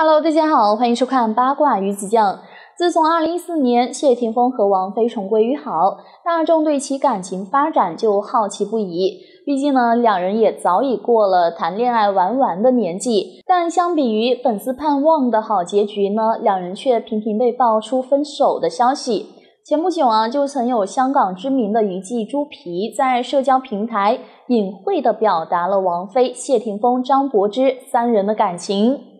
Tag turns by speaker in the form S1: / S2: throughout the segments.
S1: Hello，大家好，欢迎收看《八卦鱼子酱》。自从二零一四年谢霆锋和王菲重归于好，大众对其感情发展就好奇不已。毕竟呢，两人也早已过了谈恋爱玩玩的年纪。但相比于粉丝盼望的好结局呢，两人却频频被爆出分手的消息。前不久啊，就曾有香港知名的娱记朱皮在社交平台隐晦地表达了王菲、谢霆锋、张柏芝三人的感情。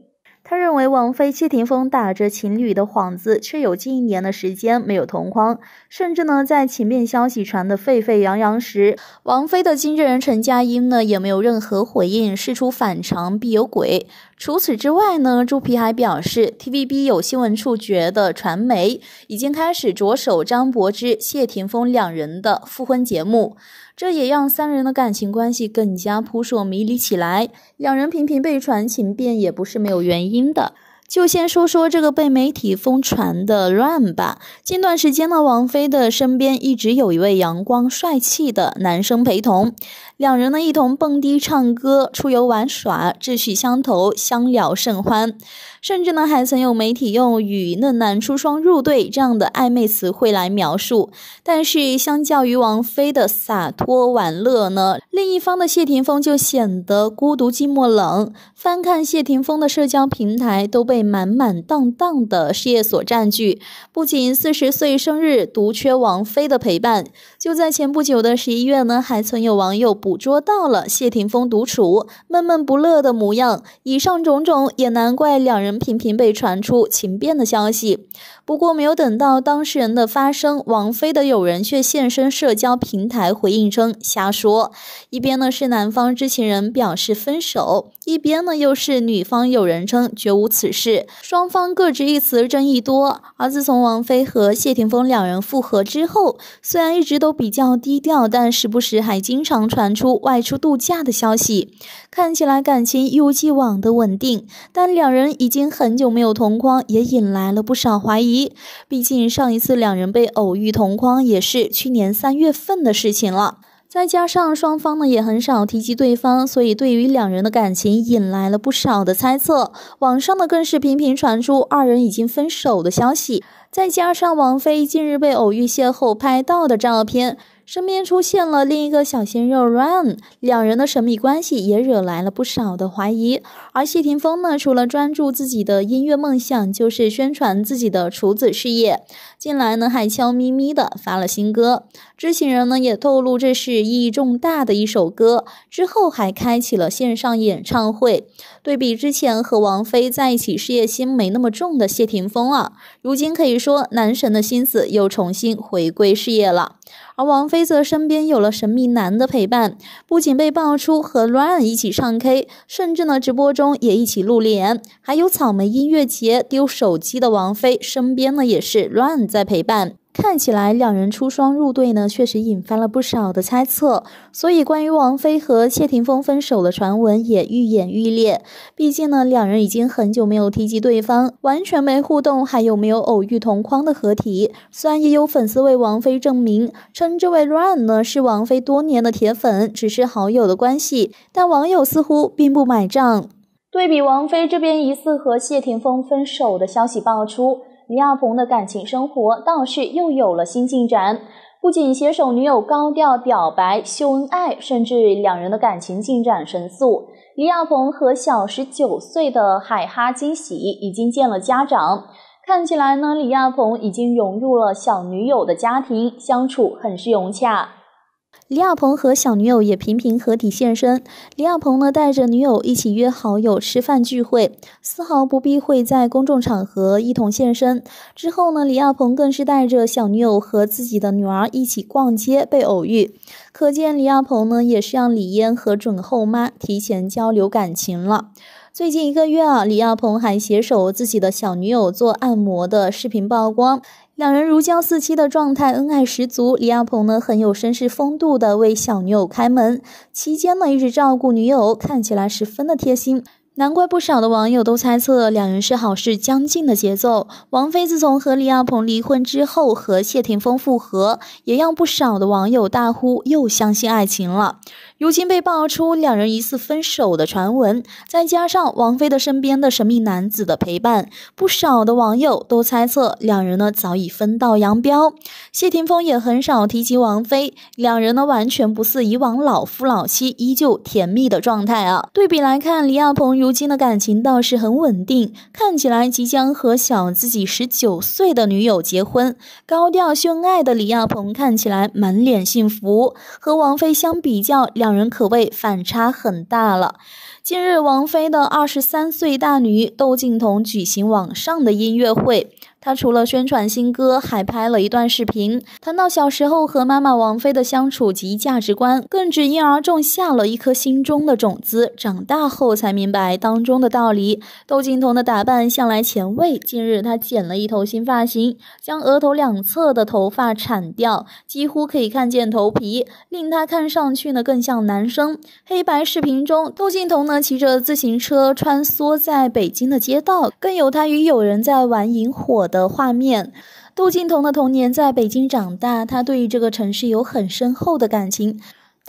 S1: 他认为王菲、谢霆锋打着情侣的幌子，却有近一年的时间没有同框，甚至呢，在前面消息传得沸沸扬扬时，王菲的经纪人陈佳音呢也没有任何回应，事出反常必有鬼。除此之外呢，朱皮还表示，TVB 有新闻触觉的传媒已经开始着手张柏芝、谢霆锋两人的复婚节目。这也让三人的感情关系更加扑朔迷离起来，两人频频被传情变也不是没有原因的。就先说说这个被媒体疯传的 r 吧。近段时间呢，王菲的身边一直有一位阳光帅气的男生陪同，两人呢一同蹦迪、唱歌、出游、玩耍，志趣相投，相聊甚欢。甚至呢，还曾有媒体用“与嫩男出双入对”这样的暧昧词汇来描述。但是，相较于王菲的洒脱玩乐呢，另一方的谢霆锋就显得孤独寂寞冷。翻看谢霆锋的社交平台，都被满满当当的事业所占据。不仅四十岁生日独缺王菲的陪伴，就在前不久的十一月呢，还曾有网友捕捉到了谢霆锋独处闷闷不乐的模样。以上种种，也难怪两人。频频被传出情变的消息，不过没有等到当事人的发声，王菲的友人却现身社交平台回应称瞎说。一边呢是男方知情人表示分手，一边呢又是女方友人称绝无此事，双方各执一词，争议多。而自从王菲和谢霆锋两人复合之后，虽然一直都比较低调，但时不时还经常传出外出度假的消息，看起来感情一如既往的稳定。但两人已经。经很久没有同框，也引来了不少怀疑。毕竟上一次两人被偶遇同框，也是去年三月份的事情了。再加上双方呢也很少提及对方，所以对于两人的感情引来了不少的猜测。网上呢更是频频传出二人已经分手的消息。再加上王菲近日被偶遇邂逅拍到的照片。身边出现了另一个小鲜肉 Run，两人的神秘关系也惹来了不少的怀疑。而谢霆锋呢，除了专注自己的音乐梦想，就是宣传自己的厨子事业。近来呢，还悄咪咪的发了新歌，知情人呢也透露这是意义重大的一首歌。之后还开启了线上演唱会。对比之前和王菲在一起事业心没那么重的谢霆锋啊，如今可以说男神的心思又重新回归事业了。而王菲。黑泽身边有了神秘男的陪伴，不仅被爆出和 r a n 一起唱 K，甚至呢直播中也一起露脸，还有草莓音乐节丢手机的王菲身边呢也是 r a n 在陪伴。看起来两人出双入对呢，确实引发了不少的猜测，所以关于王菲和谢霆锋分手的传闻也愈演愈烈。毕竟呢，两人已经很久没有提及对方，完全没互动，还有没有偶遇同框的合体？虽然也有粉丝为王菲证明，称这位 RUN 呢是王菲多年的铁粉，只是好友的关系，但网友似乎并不买账。对比王菲这边疑似和谢霆锋分手的消息爆出。李亚鹏的感情生活倒是又有了新进展，不仅携手女友高调表白秀恩爱，甚至两人的感情进展神速。李亚鹏和小十九岁的海哈惊喜已经见了家长，看起来呢，李亚鹏已经融入了小女友的家庭，相处很是融洽。李亚鹏和小女友也频频合体现身。李亚鹏呢，带着女友一起约好友吃饭聚会，丝毫不避讳在公众场合一同现身。之后呢，李亚鹏更是带着小女友和自己的女儿一起逛街，被偶遇。可见李亚鹏呢，也是让李嫣和准后妈提前交流感情了。最近一个月啊，李亚鹏还携手自己的小女友做按摩的视频曝光。两人如胶似漆的状态，恩爱十足。李亚鹏呢，很有绅士风度的为小女友开门，期间呢一直照顾女友，看起来十分的贴心。难怪不少的网友都猜测两人是好事将近的节奏。王菲自从和李亚鹏离婚之后，和谢霆锋复合，也让不少的网友大呼又相信爱情了。如今被爆出两人疑似分手的传闻，再加上王菲的身边的神秘男子的陪伴，不少的网友都猜测两人呢早已分道扬镳。谢霆锋也很少提及王菲，两人呢完全不似以往老夫老妻依旧甜蜜的状态啊。对比来看，李亚鹏如今的感情倒是很稳定，看起来即将和小自己十九岁的女友结婚，高调秀恩爱的李亚鹏看起来满脸幸福。和王菲相比较两。两人可谓反差很大了。近日，王菲的二十三岁大女窦靖童举行网上的音乐会。他除了宣传新歌，还拍了一段视频，谈到小时候和妈妈王菲的相处及价值观，更指婴儿种下了一颗心中的种子，长大后才明白当中的道理。窦靖童的打扮向来前卫，近日他剪了一头新发型，将额头两侧的头发铲掉，几乎可以看见头皮，令他看上去呢更像男生。黑白视频中，窦靖童呢骑着自行车穿梭在北京的街道，更有他与友人在玩萤火。的画面。杜静彤的童年在北京长大，她对于这个城市有很深厚的感情。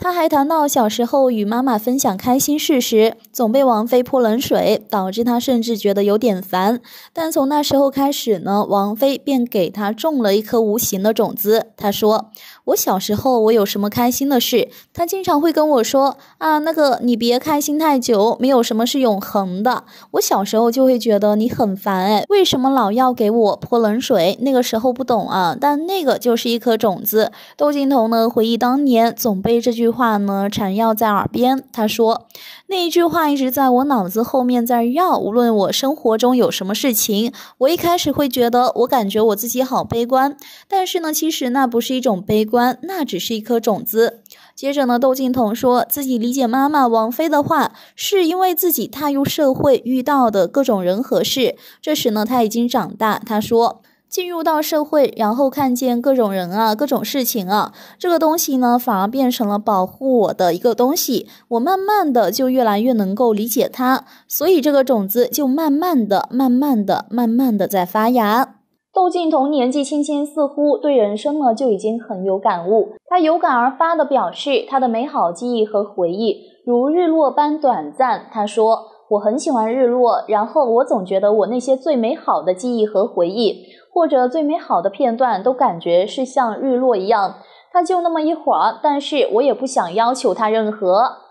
S1: 他还谈到小时候与妈妈分享开心事时。总被王菲泼冷水，导致他甚至觉得有点烦。但从那时候开始呢，王菲便给他种了一颗无形的种子。他说：“我小时候，我有什么开心的事，他经常会跟我说啊，那个你别开心太久，没有什么是永恒的。”我小时候就会觉得你很烦，哎，为什么老要给我泼冷水？那个时候不懂啊，但那个就是一颗种子。窦靖童呢，回忆当年，总被这句话呢缠绕在耳边。他说。那一句话一直在我脑子后面在绕，无论我生活中有什么事情，我一开始会觉得，我感觉我自己好悲观。但是呢，其实那不是一种悲观，那只是一颗种子。接着呢，窦靖童说自己理解妈妈王菲的话，是因为自己踏入社会遇到的各种人和事。这时呢，他已经长大，他说。进入到社会，然后看见各种人啊，各种事情啊，这个东西呢，反而变成了保护我的一个东西。我慢慢的就越来越能够理解它，所以这个种子就慢慢的、慢慢的、慢慢的在发芽。窦靖童年纪轻轻，似乎对人生呢就已经很有感悟。他有感而发的表示，他的美好记忆和回忆如日落般短暂。他说。我很喜欢日落，然后我总觉得我那些最美好的记忆和回忆，或者最美好的片段，都感觉是像日落一样，它就那么一会儿，但是我也不想要求它任何。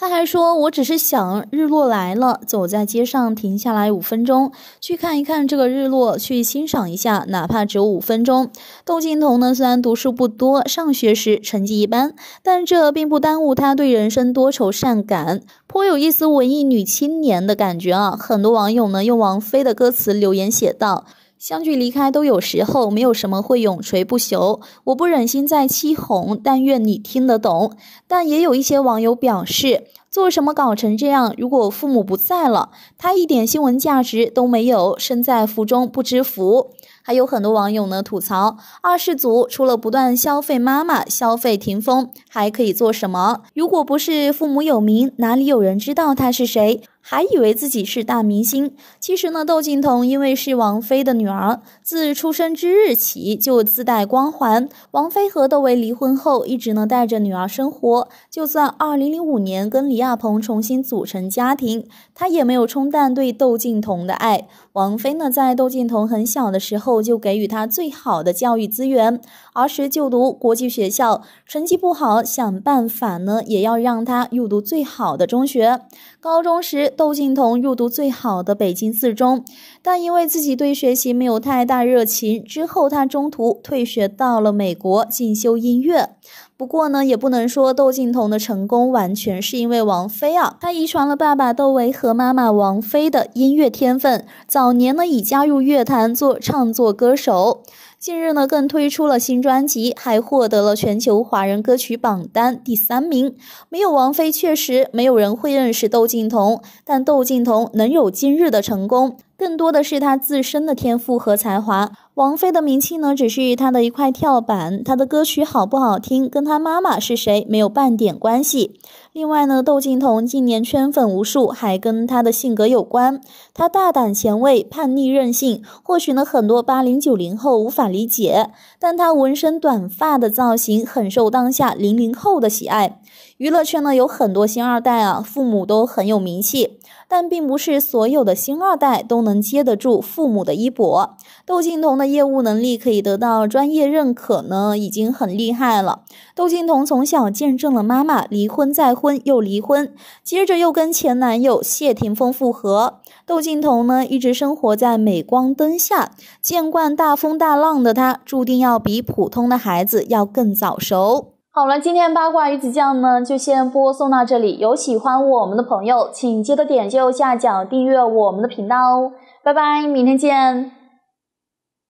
S1: 他还说：“我只是想日落来了，走在街上停下来五分钟，去看一看这个日落，去欣赏一下，哪怕只有五分钟。”窦靖童呢，虽然读书不多，上学时成绩一般，但这并不耽误她对人生多愁善感，颇有一丝文艺女青年的感觉啊！很多网友呢用王菲的歌词留言写道。相聚离开都有时候，没有什么会永垂不朽。我不忍心再欺哄，但愿你听得懂。但也有一些网友表示，做什么搞成这样？如果父母不在了，他一点新闻价值都没有。身在福中不知福。还有很多网友呢吐槽，二世祖除了不断消费妈妈、消费霆锋，还可以做什么？如果不是父母有名，哪里有人知道他是谁？还以为自己是大明星，其实呢，窦靖童因为是王菲的女儿，自出生之日起就自带光环。王菲和窦唯离婚后，一直呢带着女儿生活，就算2005年跟李亚鹏重新组成家庭，她也没有冲淡对窦靖童的爱。王菲呢，在窦靖童很小的时候就给予他最好的教育资源，儿时就读国际学校，成绩不好想办法呢，也要让他入读最好的中学，高中时。窦靖童入读最好的北京四中，但因为自己对学习没有太大热情，之后他中途退学，到了美国进修音乐。不过呢，也不能说窦靖童的成功完全是因为王菲啊，他遗传了爸爸窦唯和妈妈王菲的音乐天分，早年呢已加入乐坛做唱作歌手。近日呢，更推出了新专辑，还获得了全球华人歌曲榜单第三名。没有王菲，确实没有人会认识窦靖童。但窦靖童能有今日的成功，更多的是他自身的天赋和才华。王菲的名气呢，只是她的一块跳板，她的歌曲好不好听，跟她妈妈是谁没有半点关系。另外呢，窦靖童近年圈粉无数，还跟她的性格有关。他大胆前卫、叛逆任性，或许呢很多八零九零后无法理解。但他纹身、短发的造型很受当下零零后的喜爱。娱乐圈呢有很多星二代啊，父母都很有名气，但并不是所有的星二代都能接得住父母的衣钵。窦靖童的业务能力可以得到专业认可呢，已经很厉害了。窦靖童从小见证了妈妈离婚、再婚又离婚，接着又跟前男友谢霆锋复合。窦靖童呢，一直生活在镁光灯下，见惯大风大浪的他，注定要比普通的孩子要更早熟。好了，今天八卦鱼子酱呢就先播送到这里，有喜欢我们的朋友，请记得点击右下角订阅我们的频道哦。拜拜，明天见。